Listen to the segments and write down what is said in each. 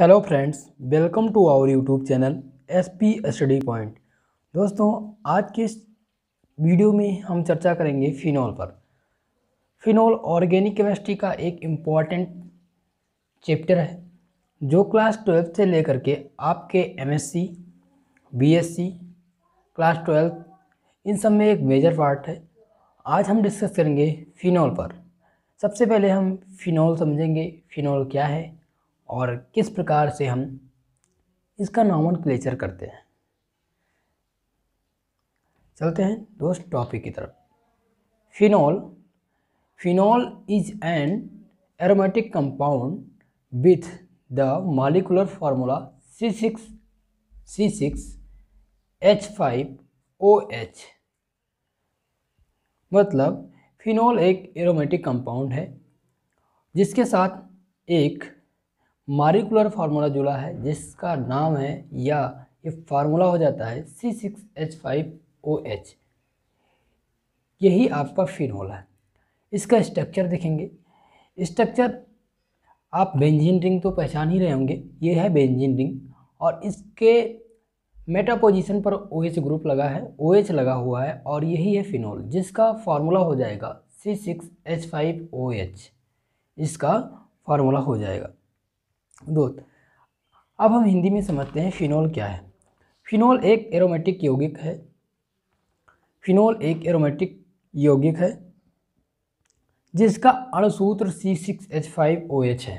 Hello friends welcome to our YouTube channel S P study point दोस्तों आज के इस वीडियो में हम चर्चा करेंगे फिनॉल पर फिनॉल ऑर्गेनिक केमिस्ट्री का एक इम्पॉर्टेंट चैप्टर है जो क्लास ट्वेल्थ से लेकर के आपके एमएससी, बीएससी, क्लास ट्वेल्थ इन सब में एक मेजर पार्ट है आज हम डिस्कस करेंगे फिनॉल पर सबसे पहले हम फिनॉल समझेंगे फिनॉल क्या है और किस प्रकार से हम इसका नॉमन क्लेचर करते हैं चलते हैं दोस्त टॉपिक की तरफ phenol phenol is an aromatic compound with the molecular formula C six C six H five O H मतलब फिनॉल एक एरोमेटिक कंपाउंड है जिसके साथ एक मारिकुलर फार्मूला जुड़ा है जिसका नाम है या ये फार्मूला हो जाता है C six H five O H यही आपका फिनोल है इसका स्ट्रक्चर देखेंगे स्ट्रक्चर आप बेंजीन रिंग तो पहचान ही रहे होंगे ये है बेंजीन रिंग और इसके मेटा पर ओ OH ग्रुप लगा है ओ OH लगा हुआ है और यही है फिनोल जिसका फार्मूला हो जाएगा C six H five O H इसका फार्मूला हो जाएगा दोस्त अब हम हिंदी में समझते हैं फिनोल क्या है फिनोल एक एरोमेटिक यौगिक है फिनोल एक एरोमेटिक यौगिक है जिसका अणुसूत्र C six H five O H है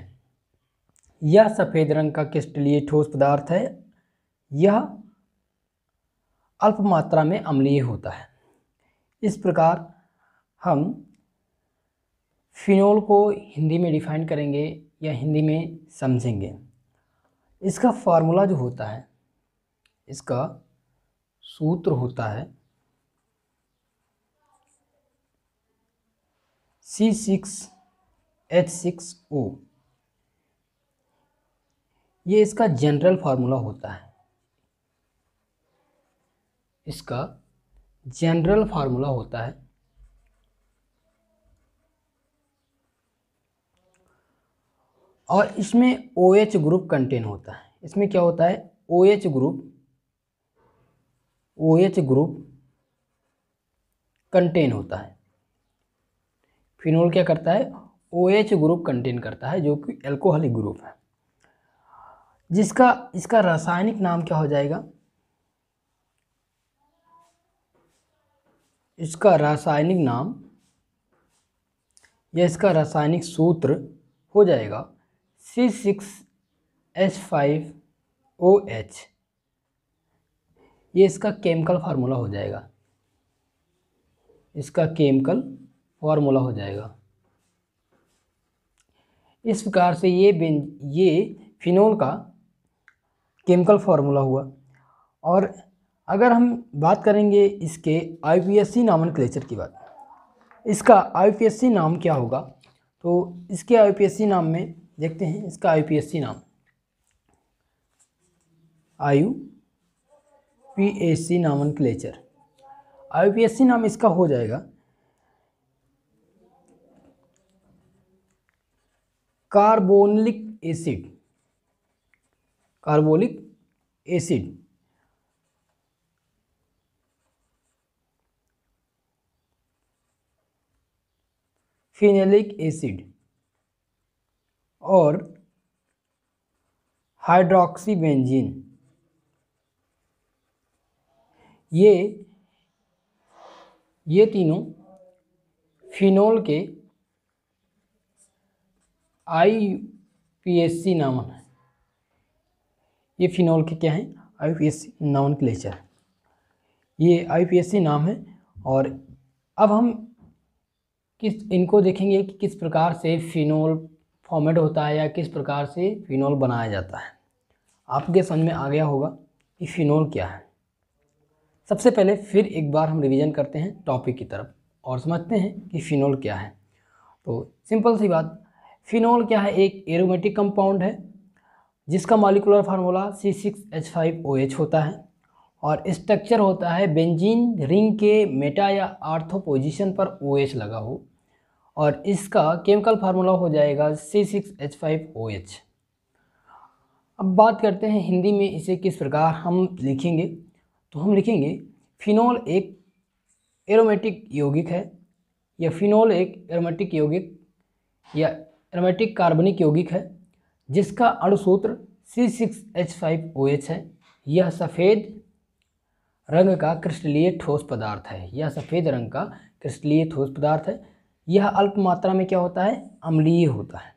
यह सफ़ेद रंग का क्रिस्टलीय ठोस पदार्थ है यह अल्प मात्रा में अम्लीय होता है इस प्रकार हम फिनोल को हिंदी में डिफाइन करेंगे या हिंदी में समझेंगे इसका फार्मूला जो होता है इसका सूत्र होता है C six H six O ये इसका जनरल फार्मूला होता है इसका जनरल फार्मूला होता है और इसमें ओ OH ग्रुप कंटेन होता है इसमें क्या होता है O OH group O OH group contain होता है फिनोल क्या करता है ओ OH ग्रुप कंटेन करता है जो कि एल्कोहलिक ग्रुप है जिसका इसका रासायनिक नाम क्या हो जाएगा इसका रासायनिक नाम या इसका रासायनिक सूत्र हो जाएगा C six H five O H ये इसका केमिकल फार्मूला हो जाएगा इसका केमिकल फार्मूला हो जाएगा इस प्रकार से ये बेंज ये फिनोल का केमिकल फार्मूला हुआ और अगर हम बात करेंगे इसके I P S C nomenclature की बात इसका आई पी एस सी नाम क्या होगा तो इसके आई पी एस सी नाम में देखते हैं इसका आई नाम आयु P S C nomenclature I P S C नाम इसका हो जाएगा carbonic acid carbolic acid phenolic acid और हाइड्रोक्सी हाइड्रोक्सीबेंजीन ये ये तीनों फिनोल के आई पी एस सी नामन है ये फिनोल के क्या हैं I P S C nomenclature ये आई पी एस सी नाम है और अब हम किस इनको देखेंगे कि किस प्रकार से फिनोल फॉर्मेट होता है या किस प्रकार से फिनॉल बनाया जाता है आपके समझ में आ गया होगा कि फिनॉल क्या है सबसे पहले फिर एक बार हम रिवीजन करते हैं टॉपिक की तरफ और समझते हैं कि फ़िनोल क्या है तो सिंपल सी बात फिनॉल क्या है एक एरोमेटिक कंपाउंड है जिसका molecular formula C six H five O H होता है और स्ट्रक्चर होता है बेंजीन रिंग के मेटा या आर्थो पर ओ OH एच लगा हो और इसका केमिकल फार्मूला हो जाएगा C six H five O H अब बात करते हैं हिंदी में इसे किस प्रकार हम लिखेंगे तो हम लिखेंगे फिनोल एक एरोमेटिक यौगिक है या फिनोल एक एरोमेटिक यौगिक या एरोमेटिक कार्बनिक यौगिक है जिसका अणुसूत्र C six H five O H है यह सफ़ेद रंग का क्रिस्टलीय ठोस पदार्थ है यह सफ़ेद रंग का क्रिस्टलीय ठोस पदार्थ है यह अल्प मात्रा में क्या होता है अम्लीय होता है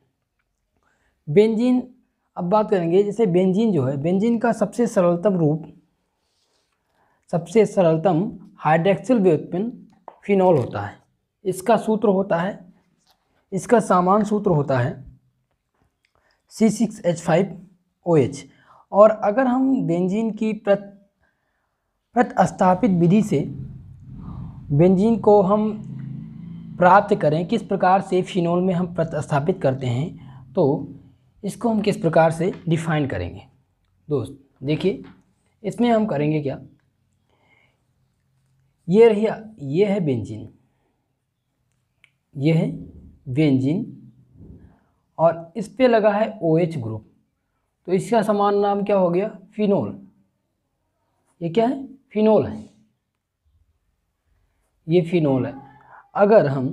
बेंजीन अब बात करेंगे जैसे बेंजीन जो है बेंजीन का सबसे सरलतम रूप सबसे सरलतम हाइड्रेक्सिल व्युत्पन्न फिनॉल होता है इसका सूत्र होता है इसका सामान सूत्र होता है C six H five O H और अगर हम बेंजीन की प्रत प्रतिस्थापित विधि से बेंजीन को हम प्राप्त करें किस प्रकार से फिनोल में हम प्रतिस्थापित करते हैं तो इसको हम किस प्रकार से डिफाइन करेंगे दोस्त देखिए इसमें हम करेंगे क्या ये रही ये है बेंजिन ये है बेंजिन और इस पे लगा है ओ OH ग्रुप तो इसका समान नाम क्या हो गया फिनोल ये क्या है फिनोल है ये फिनोल है अगर हम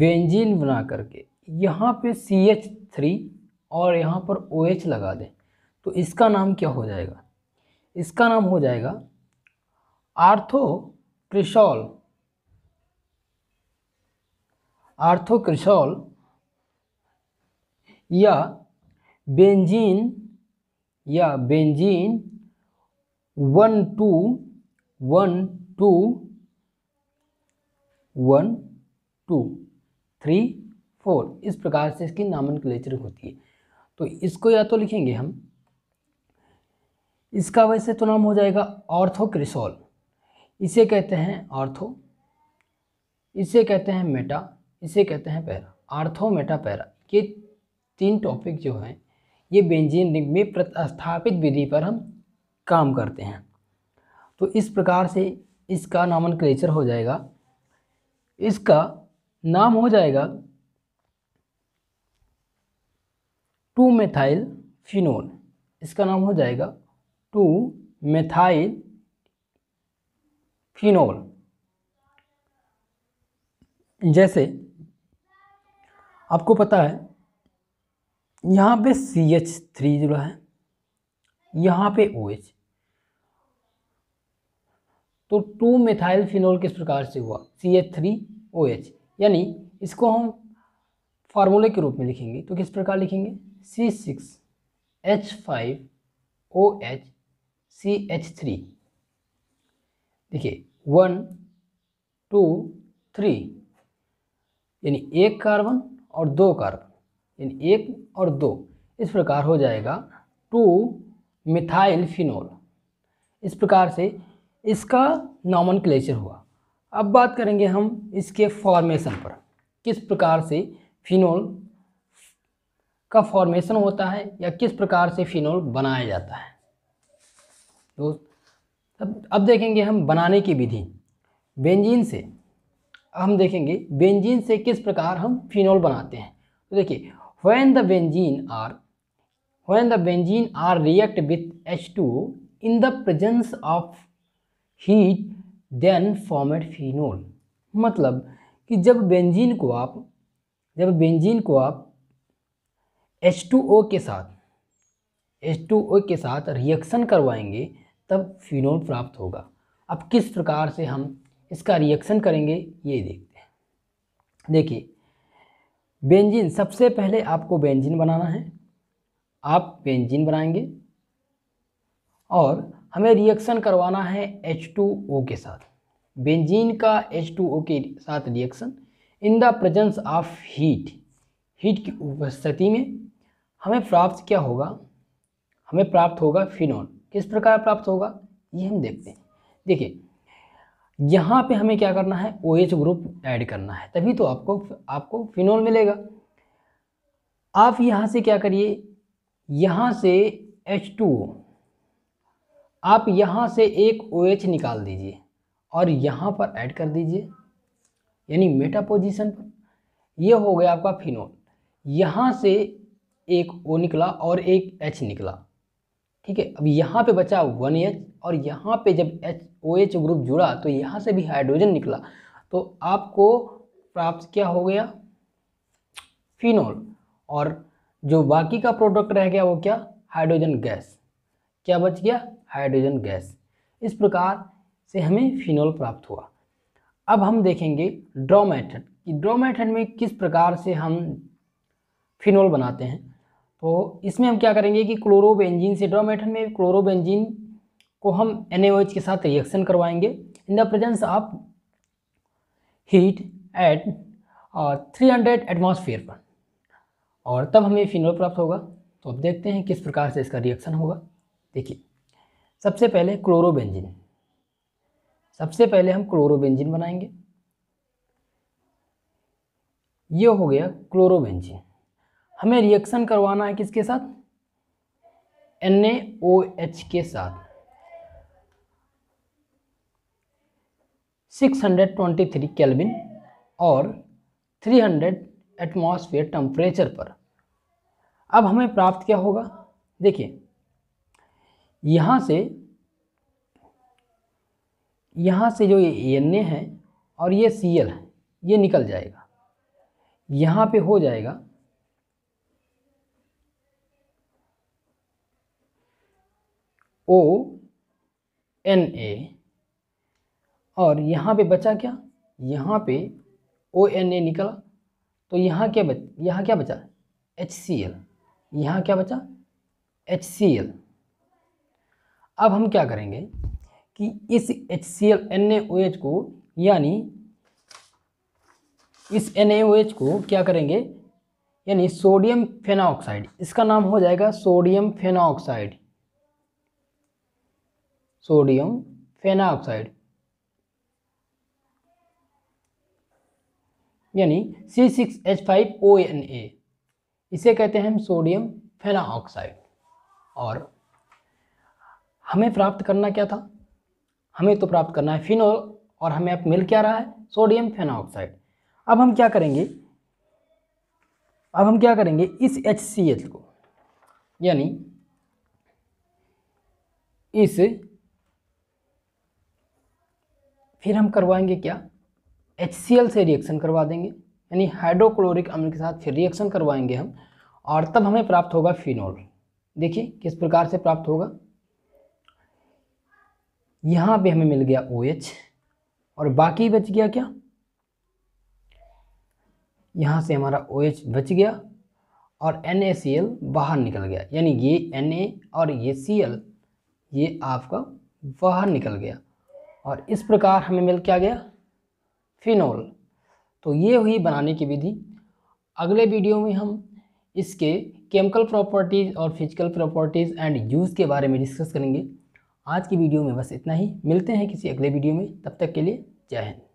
वेंजिन बना करके यहाँ पे सी एच थ्री और यहाँ पर ओ OH एच लगा दें तो इसका नाम क्या हो जाएगा इसका नाम हो जाएगा आर्थो क्रिशॉल आर्थो क्रिशॉल या बेंजीन या benzene one two one two one two three four इस प्रकार से इसकी नामन क्लेचर होती है तो इसको या तो लिखेंगे हम इसका वैसे तो नाम हो जाएगा ऑर्थोक्रिसोल इसे कहते हैं ऑर्थो इसे कहते हैं मेटा इसे कहते हैं पैरा आर्थो मेटा पैरा ये तीन टॉपिक जो हैं ये बेंजीन रिंग में प्रतिस्थापित विधि पर हम काम करते हैं तो इस प्रकार से इसका नामन क्लेचर हो जाएगा इसका नाम हो जाएगा टू मेथाइल फिनोल इसका नाम हो जाएगा टू मेथाइल फिनोल जैसे आपको पता है यहाँ पे सी एच थ्री जुड़ा है यहाँ पे ओ OH। तो टू मिथाइल फिनोल किस प्रकार से हुआ C H three O H यानी इसको हम फार्मूले के रूप में लिखेंगे तो किस प्रकार लिखेंगे C six H five O H C H three देखिए वन टू थ्री यानी एक कार्बन और दो कार्बन यानी एक और दो इस प्रकार हो जाएगा टू मिथाइल फिनोल इस प्रकार से इसका नॉमन हुआ अब बात करेंगे हम इसके फॉर्मेशन पर किस प्रकार से फिनोल का फॉर्मेशन होता है या किस प्रकार से फिनोल बनाया जाता है दोस्त अब अब देखेंगे हम बनाने की विधि बेंजीन से हम देखेंगे बेंजीन से किस प्रकार हम फिनोल बनाते हैं तो देखिए when the benzene are when the benzene are react with H2 in the presence of heat then formed phenol मतलब कि जब बेंजीन को आप जब बेंजीन को आप H2O के साथ H2O के साथ रिएक्शन करवाएंगे तब फिनोल प्राप्त होगा अब किस प्रकार से हम इसका रिएक्शन करेंगे ये देखते हैं देखिए बेंजीन सबसे पहले आपको बेंजीन बनाना है आप बेंजीन बनाएंगे और हमें रिएक्शन करवाना है H2O के साथ बेंजीन का H2O के साथ reaction in the presence of heat heat की उपस्थिति में हमें प्राप्त क्या होगा हमें प्राप्त होगा फिनोल किस प्रकार प्राप्त होगा ये हम देखते हैं देखिए यहाँ पे हमें क्या करना है ओ OH ग्रुप ऐड करना है तभी तो आपको आपको फिनोल मिलेगा आप यहाँ से क्या करिए यहाँ से एच टू ओ आप यहाँ से एक ओ OH निकाल दीजिए और यहाँ पर ऐड कर दीजिए यानी मेटा पोजिशन पर यह हो गया आपका फिनोल यहाँ से एक ओ निकला और एक एच निकला ठीक है अब यहाँ पे बचा वन एच और यहाँ पे जब एच ओ एच ग्रुप जुड़ा तो यहाँ से भी हाइड्रोजन निकला तो आपको प्राप्त क्या हो गया फिनोल और जो बाकी का प्रोडक्ट रह गया वो क्या हाइड्रोजन गैस क्या बच गया हाइड्रोजन गैस इस प्रकार से हमें फिनोल प्राप्त हुआ अब हम देखेंगे ड्रॉ कि ड्रॉ में किस प्रकार से हम फिनोल बनाते हैं तो इसमें हम क्या करेंगे कि क्लोरोबेंजीन से ड्रॉ मेथड में क्लोरोबेंजीन को हम एन के साथ रिएक्शन करवाएंगे in the presence of heat at three hundred atmosphere पर और तब हमें फिनोल प्राप्त होगा तो अब देखते हैं किस प्रकार से इसका रिएक्शन होगा देखिए सबसे पहले क्लोरोबेंजिन सबसे पहले हम क्लोरोबेंजिन बनाएंगे ये हो गया क्लोरोबेंजिन हमें रिएक्शन करवाना है किसके साथ एन के साथ 623 केल्विन और एटमॉस्फेयर टम्परेचर पर अब हमें प्राप्त क्या होगा देखिए यहाँ से यहाँ से जो ये एन ए है और ये सी एल है ये निकल जाएगा यहाँ पे हो जाएगा ओ एन ए और यहाँ पे बचा क्या यहाँ पे ओ एन ए निकला तो यहाँ क्या बच यहाँ क्या बचा एच सी एल यहाँ क्या बचा एच सी एल अब हम क्या करेंगे कि इस H C L N A O H को यानी इस एन ए ओ एच को क्या करेंगे यानी सोडियम फेनाऑक्साइड इसका नाम हो जाएगा सोडियम फेनाऑक्साइड सोडियम फेनाऑक्साइड यानी C six H five O N A इसे कहते हैं हम सोडियम फेना ऑक्साइड और हमें प्राप्त करना क्या था हमें तो प्राप्त करना है फिनोल और हमें अब मिल क्या रहा है सोडियम फेना ऑक्साइड अब हम क्या करेंगे अब हम क्या करेंगे इस एच सी एच को यानी इस फिर हम करवाएंगे क्या एच से रिएक्शन करवा देंगे यानी हाइड्रोक्लोरिक अम्ल के साथ फिर रिएक्शन करवाएंगे हम और तब हमें प्राप्त होगा फिनोल देखिए किस प्रकार से प्राप्त होगा यहाँ पे हमें मिल गया ओ OH और बाकी बच गया क्या यहाँ से हमारा ओ OH बच गया और एन बाहर निकल गया यानी ये एन और ये सी ये आपका बाहर निकल गया और इस प्रकार हमें मिल क्या गया फिनोल तो ये हुई बनाने की विधि अगले वीडियो में हम इसके केमिकल प्रॉपर्टीज़ और फिजिकल प्रॉपर्टीज़ एंड यूज़ के बारे में डिस्कस करेंगे आज की वीडियो में बस इतना ही मिलते हैं किसी अगले वीडियो में तब तक के लिए जय हिंद